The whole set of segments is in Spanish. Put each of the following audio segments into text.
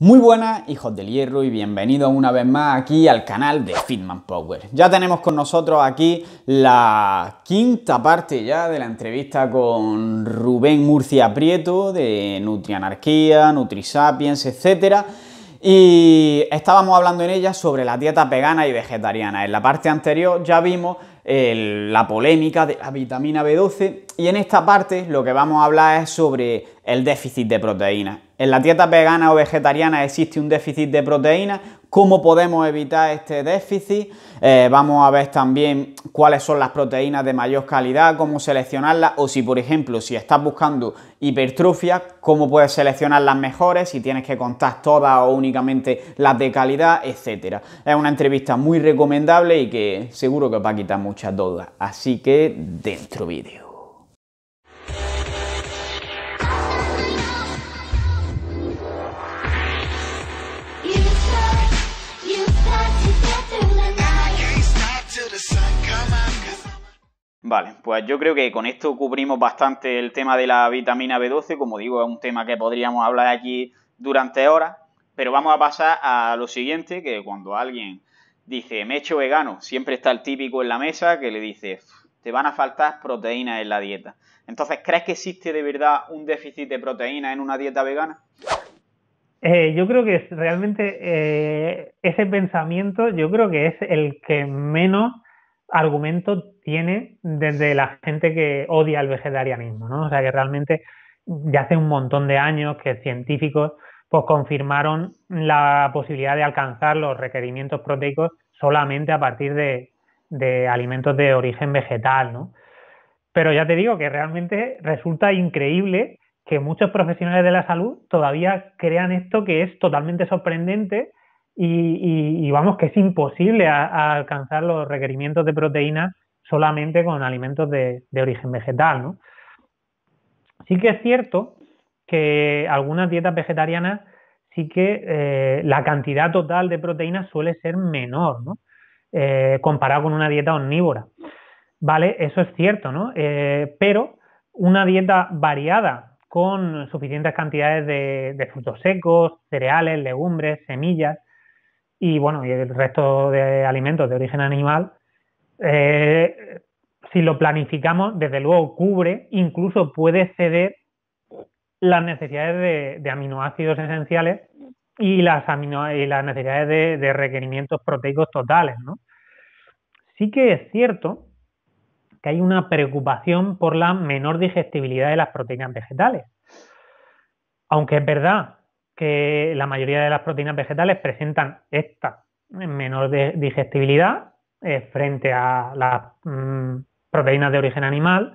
Muy buenas, hijos del hierro, y bienvenidos una vez más aquí al canal de Fitman Power. Ya tenemos con nosotros aquí la quinta parte ya de la entrevista con Rubén Murcia Prieto de Nutrianarquía, Nutrisapiens, etc. Y estábamos hablando en ella sobre la dieta vegana y vegetariana. En la parte anterior ya vimos eh, la polémica de la vitamina B12 y en esta parte lo que vamos a hablar es sobre el déficit de proteínas. En la dieta vegana o vegetariana existe un déficit de proteínas, cómo podemos evitar este déficit, eh, vamos a ver también cuáles son las proteínas de mayor calidad, cómo seleccionarlas o si por ejemplo si estás buscando hipertrofia, cómo puedes seleccionar las mejores, si tienes que contar todas o únicamente las de calidad, etc. Es una entrevista muy recomendable y que seguro que va a quitar muchas dudas, así que dentro vídeo. Vale, pues yo creo que con esto cubrimos bastante el tema de la vitamina B12, como digo, es un tema que podríamos hablar aquí durante horas, pero vamos a pasar a lo siguiente, que cuando alguien dice, me echo hecho vegano, siempre está el típico en la mesa que le dice, te van a faltar proteínas en la dieta. Entonces, ¿crees que existe de verdad un déficit de proteínas en una dieta vegana? Eh, yo creo que realmente eh, ese pensamiento, yo creo que es el que menos argumento tiene desde la gente que odia el vegetarianismo, ¿no? O sea que realmente ya hace un montón de años que científicos pues confirmaron la posibilidad de alcanzar los requerimientos proteicos solamente a partir de, de alimentos de origen vegetal, ¿no? Pero ya te digo que realmente resulta increíble que muchos profesionales de la salud todavía crean esto que es totalmente sorprendente y, vamos que es imposible alcanzar los requerimientos de proteína solamente con alimentos de, origen vegetal. ¿no? Sí que es cierto que algunas dietas vegetarianas sí que eh, la cantidad total de proteínas suele ser menor, ¿no? Eh, comparado con una dieta omnívora. ¿Vale? Eso es cierto, ¿no? Eh, pero una dieta variada con suficientes cantidades de frutos secos, cereales, legumbres, semillas, y bueno, y el resto de alimentos de origen animal, eh, si lo planificamos, desde luego cubre, incluso puede ceder las necesidades de, aminoácidos esenciales y las, amino y las necesidades de, de, requerimientos proteicos totales. ¿no? Sí que es cierto que hay una preocupación por la menor digestibilidad de las proteínas vegetales. Aunque es verdad que la mayoría de las proteínas vegetales presentan esta menor digestibilidad eh, frente a las mm, proteínas de origen animal,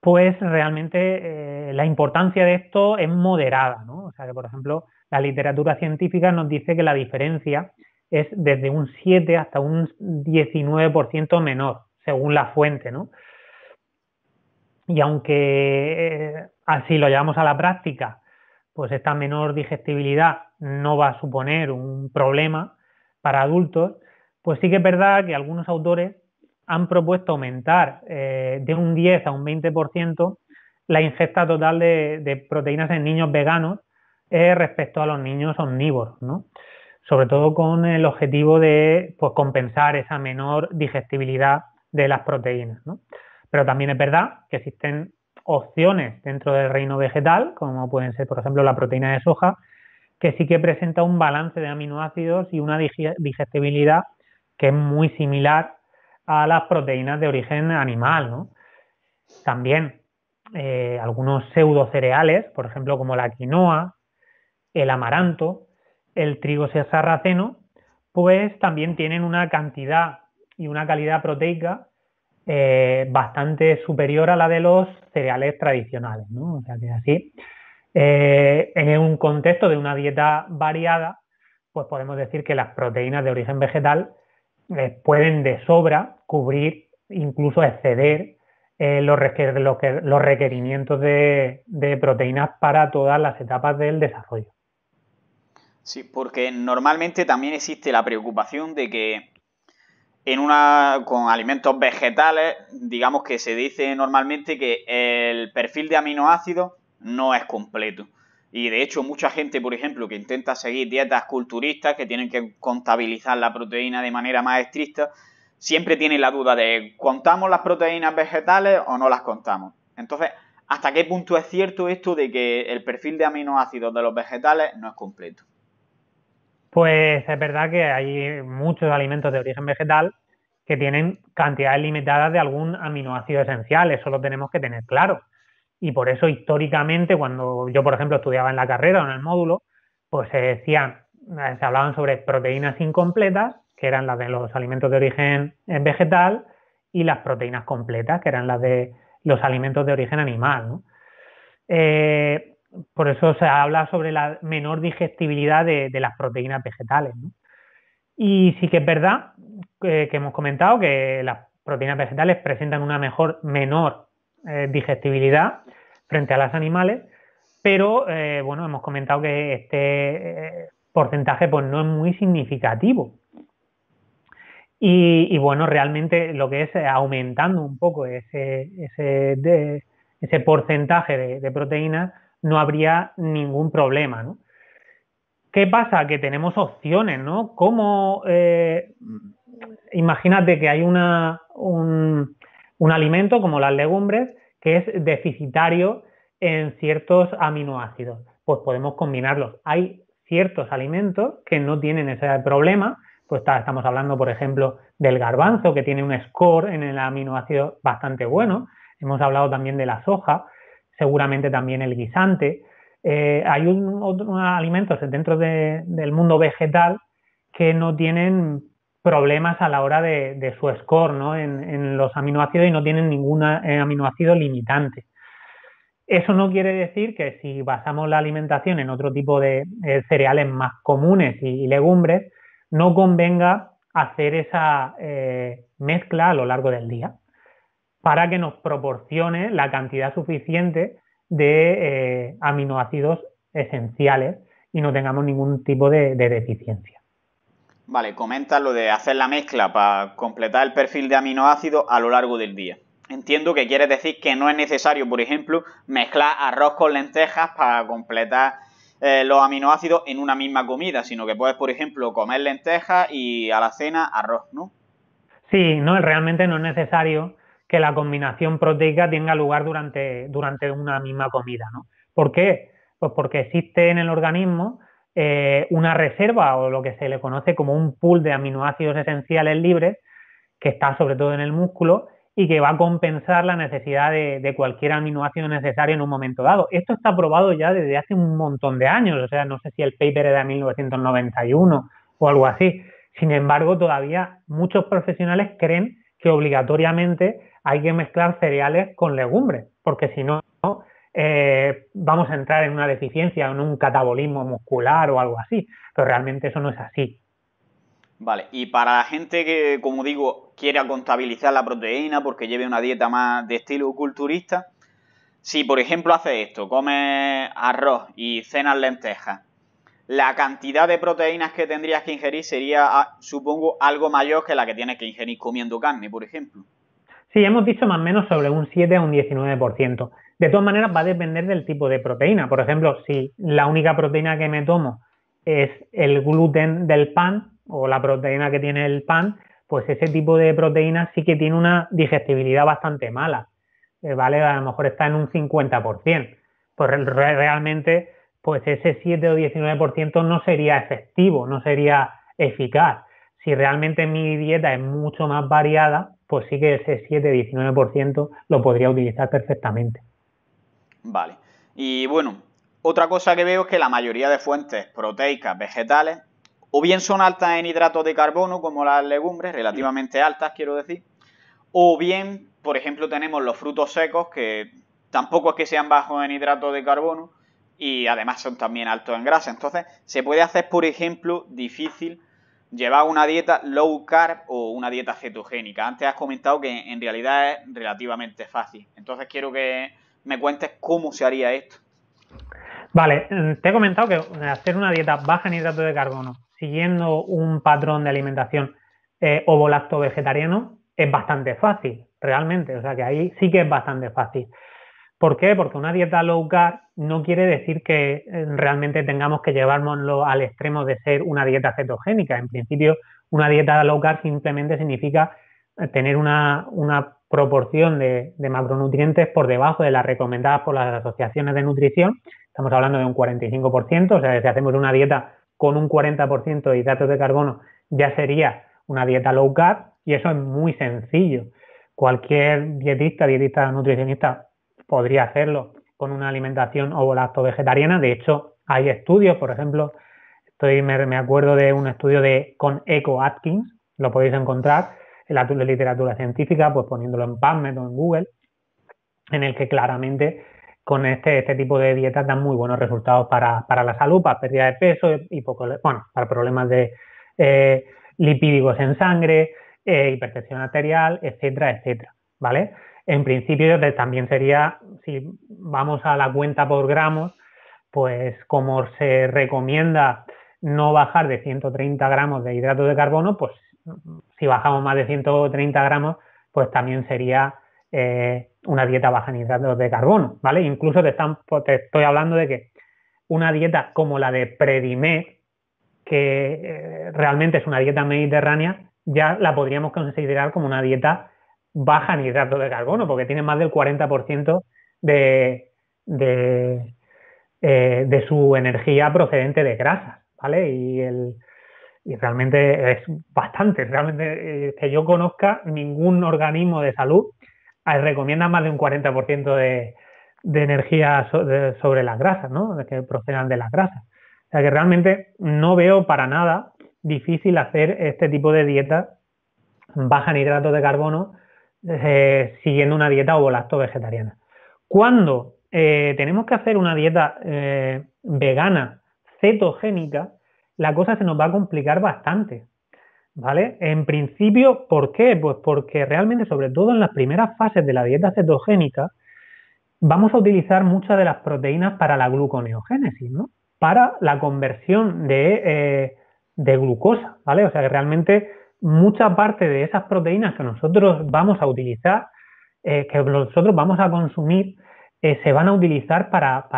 pues realmente eh, la importancia de esto es moderada. O sea que, por ejemplo, la literatura científica nos dice que la diferencia es desde un 7 hasta un 19% menor, según la fuente. Y aunque eh, así lo llevamos a la práctica, pues esta menor digestibilidad no va a suponer un problema para adultos, pues sí que es verdad que algunos autores han propuesto aumentar eh, de un 10 a un 20% la ingesta total de, proteínas en niños veganos eh, respecto a los niños omnívoros, sobre todo con el objetivo de pues, compensar esa menor digestibilidad de las proteínas. Pero también es verdad que existen opciones dentro del reino vegetal, como pueden ser, por ejemplo, la proteína de soja, que sí que presenta un balance de aminoácidos y una digestibilidad que es muy similar a las proteínas de origen animal. También eh, algunos algunos cereales, por ejemplo, como la quinoa, el amaranto, el trigo sarraceno, pues también tienen una cantidad y una calidad proteica eh, bastante superior a la de los cereales tradicionales, O sea que así, eh, en un contexto de una dieta variada, pues podemos decir que las proteínas de origen vegetal eh, pueden de sobra cubrir, incluso exceder los, requerimientos de proteínas para todas las etapas del desarrollo. Sí, porque normalmente también existe la preocupación de que en una, con alimentos vegetales, digamos que se dice normalmente que el perfil de aminoácidos no es completo. Y de hecho mucha gente, por ejemplo, que intenta seguir dietas culturistas, que tienen que contabilizar la proteína de manera más estricta, siempre tiene la duda de ¿contamos las proteínas vegetales o no las contamos? Entonces, ¿hasta qué punto es cierto esto de que el perfil de aminoácidos de los vegetales no es completo? Pues es verdad que hay muchos alimentos de origen vegetal que tienen cantidades limitadas de algún aminoácido esencial, eso lo tenemos que tener claro. Y por eso históricamente, cuando yo, por ejemplo, estudiaba en la carrera o en el módulo, pues se decía, se hablaban sobre proteínas incompletas, que eran las de los alimentos de origen vegetal, y las proteínas completas, que eran las de los alimentos de origen animal. Eh, por eso se habla sobre la menor digestibilidad de, las proteínas vegetales. Y sí que es verdad que, hemos comentado que las proteínas vegetales presentan una mejor, menor eh, digestibilidad frente a las animales, pero eh, bueno, hemos comentado que este eh, porcentaje pues, no es muy significativo. Y, bueno, realmente lo que es aumentando un poco ese, porcentaje de proteínas, no habría ningún problema, ¿Qué pasa? Que tenemos opciones, ¿no? Como, eh, imagínate que hay una, un, alimento como las legumbres que es deficitario en ciertos aminoácidos. Pues podemos combinarlos. Hay ciertos alimentos que no tienen ese problema. Pues estamos hablando, por ejemplo, del garbanzo, que tiene un score en el aminoácido bastante bueno. Hemos hablado también de la soja, seguramente también el guisante. Eh, hay otros alimentos dentro del mundo vegetal que no tienen problemas a la hora de, su score ¿no? en, los aminoácidos y no tienen ningún eh, aminoácido limitante. Eso no quiere decir que si basamos la alimentación en otro tipo de eh, cereales más comunes y, legumbres, no convenga hacer esa mezcla a lo largo del día para que nos proporcione la cantidad suficiente de eh, aminoácidos esenciales y no tengamos ningún tipo de, deficiencia. Vale, comenta lo de hacer la mezcla para completar el perfil de aminoácidos a lo largo del día. Entiendo que quieres decir que no es necesario, por ejemplo, mezclar arroz con lentejas para completar eh, los aminoácidos en una misma comida, sino que puedes, por ejemplo, comer lentejas y a la cena arroz, ¿no? Sí, no, realmente no es necesario que la combinación proteica tenga lugar durante, durante una misma comida. ¿no? ¿Por qué? Pues porque existe en el organismo eh, una reserva o lo que se le conoce como un pool de aminoácidos esenciales libres que está sobre todo en el músculo y que va a compensar la necesidad de, cualquier aminoácido necesario en un momento dado. Esto está probado ya desde hace un montón de años, o sea, no sé si el paper era de 1991 o algo así. Sin embargo, todavía muchos profesionales creen que obligatoriamente hay que mezclar cereales con legumbres, porque si no, eh, vamos a entrar en una deficiencia, en un catabolismo muscular o algo así, pero realmente eso no es así. Vale, y para la gente que, como digo, quiera contabilizar la proteína porque lleve una dieta más de estilo culturista, si por ejemplo hace esto, come arroz y cenas lentejas, la cantidad de proteínas que tendrías que ingerir sería, ah, supongo, algo mayor que la que tienes que ingerir comiendo carne, por ejemplo. Sí, hemos dicho más o menos sobre un 7 a un 19%. De todas maneras, va a depender del tipo de proteína. Por ejemplo, si la única proteína que me tomo es el gluten del pan o la proteína que tiene el pan, pues ese tipo de proteína sí que tiene una digestibilidad bastante mala. Eh, ¿Vale? A lo mejor está en un 50%. Pues realmente pues ese 7 o 19% no sería efectivo, no sería eficaz. Si realmente mi dieta es mucho más variada, pues sí que ese 7-19% lo podría utilizar perfectamente. Vale. Y bueno, otra cosa que veo es que la mayoría de fuentes proteicas vegetales o bien son altas en hidratos de carbono, como las legumbres, relativamente altas, quiero decir, o bien, por ejemplo, tenemos los frutos secos, que tampoco es que sean bajos en hidratos de carbono, y además son también altos en grasa. Entonces, se puede hacer, por ejemplo, difícil llevar una dieta low carb o una dieta cetogénica. Antes has comentado que en realidad es relativamente fácil. Entonces, quiero que me cuentes cómo se haría esto. Vale, mm, te he comentado que hacer una dieta baja en hidratos de carbono, siguiendo un patrón de alimentación o eh, ovo-lacto vegetariano, es bastante fácil, realmente. O sea que ahí sí que es bastante fácil. ¿Por qué? Porque una dieta low carb no quiere decir que eh, realmente tengamos que llevárnoslo al extremo de ser una dieta cetogénica. En principio, una dieta low carb simplemente significa eh, tener una, proporción de, macronutrientes por debajo de las recomendadas por las asociaciones de nutrición. Estamos hablando de un 45%, o sea, si hacemos una dieta con un 40% de hidratos de carbono, ya sería una dieta low carb y eso es muy sencillo. Cualquier dietista, dietista nutricionista podría hacerlo con una alimentación ovo-lacto vegetariana. De hecho, hay estudios, por ejemplo, estoy, me, acuerdo de un estudio de con Eco Atkins, lo podéis encontrar en la, literatura científica, pues poniéndolo en PubMed o en Google, en el que claramente con este, este tipo de dietas dan muy buenos resultados para, la salud, para pérdida de peso y poco, bueno, para problemas de eh, lipídicos en sangre, eh, hipertensión arterial, etcétera, etcétera. ¿vale? En principio también sería, si vamos a la cuenta por gramos, pues como se recomienda no bajar de 130 gramos de hidratos de carbono, pues si bajamos más de 130 gramos, pues también sería eh, una dieta baja en hidratos de carbono, ¿vale? Incluso te, pues, estoy hablando de que una dieta como la de Predimé, que eh, realmente es una dieta mediterránea, ya la podríamos considerar como una dieta baja en hidratos de carbono, porque tiene más del 40% de, de, eh, de, su energía procedente de grasas, ¿vale? Y, el, y realmente es bastante, realmente eh, que yo conozca ningún organismo de salud eh, recomienda más de un 40% de, de energía sobre las grasas, ¿no? Que procedan de las grasas. O sea que realmente no veo para nada difícil hacer este tipo de dieta baja en hidratos de carbono eh, siguiendo una dieta o lacto vegetariana. Cuando eh, tenemos que hacer una dieta eh, vegana cetogénica, la cosa se nos va a complicar bastante. ¿Vale? En principio, ¿por qué? Pues porque realmente, sobre todo en las primeras fases de la dieta cetogénica, vamos a utilizar muchas de las proteínas para la gluconeogénesis, ¿no? Para la conversión de, de glucosa, ¿vale? O sea que realmente mucha parte de esas proteínas que nosotros vamos a utilizar, eh, que nosotros vamos a consumir, eh, se van a utilizar para,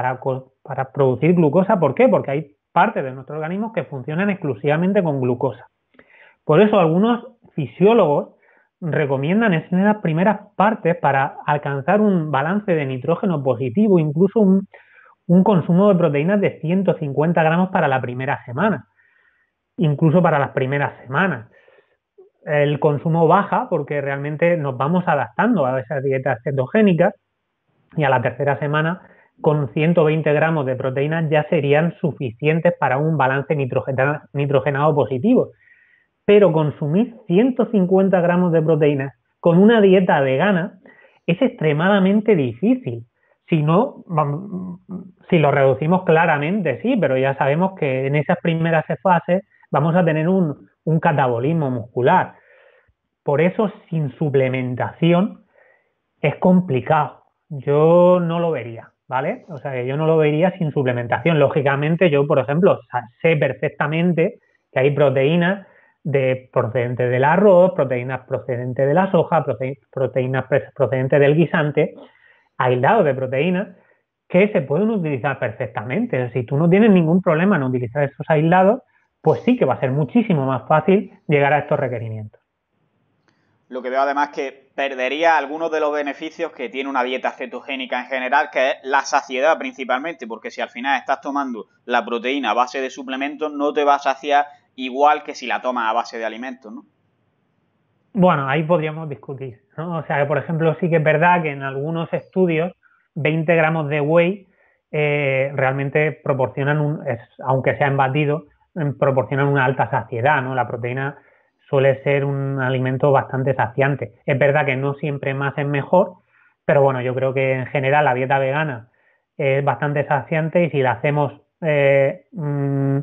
producir glucosa. ¿Por qué? Porque hay partes de nuestro organismo que funcionan exclusivamente con glucosa. Por eso algunos fisiólogos recomiendan las primeras partes para alcanzar un balance de nitrógeno positivo, incluso un, un consumo de proteínas de 150 gramos para la primera semana, incluso para las primeras semanas el consumo baja porque realmente nos vamos adaptando a esas dietas cetogénicas y a la tercera semana con 120 gramos de proteínas ya serían suficientes para un balance nitrogenado, nitrogenado positivo. Pero consumir 150 gramos de proteínas con una dieta vegana es extremadamente difícil. Si no, si lo reducimos claramente, sí, pero ya sabemos que en esas primeras fases vamos a tener un, un catabolismo muscular. Por eso sin suplementación es complicado. Yo no lo vería, ¿vale? O sea, yo no lo vería sin suplementación. Lógicamente, yo, por ejemplo, sé perfectamente que hay proteínas de, procedentes del arroz, proteínas procedentes de la soja, proteínas procedentes del guisante, aislados de proteínas, que se pueden utilizar perfectamente. Si tú no tienes ningún problema en utilizar esos aislados, pues sí que va a ser muchísimo más fácil llegar a estos requerimientos. Lo que veo además que perdería algunos de los beneficios que tiene una dieta cetogénica en general, que es la saciedad principalmente, porque si al final estás tomando la proteína a base de suplementos, no te va a saciar igual que si la tomas a base de alimentos, ¿no? Bueno, ahí podríamos discutir, O sea, por ejemplo sí que es verdad que en algunos estudios 20 gramos de whey eh, realmente proporcionan, un, aunque sea en mm, proporcionan una alta saciedad, ¿no? La proteína suele ser un alimento bastante saciante. Es verdad que no siempre más es mejor, pero bueno, yo creo que en general la dieta vegana es bastante saciante y si la hacemos, eh, mm,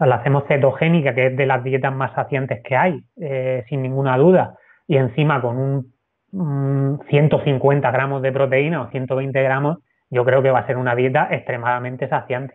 la hacemos cetogénica, que es de las dietas más saciantes que hay, eh, sin ninguna duda, y encima con un 150 mm, gramos de proteína o 120 gramos, yo creo que va a ser una dieta extremadamente saciante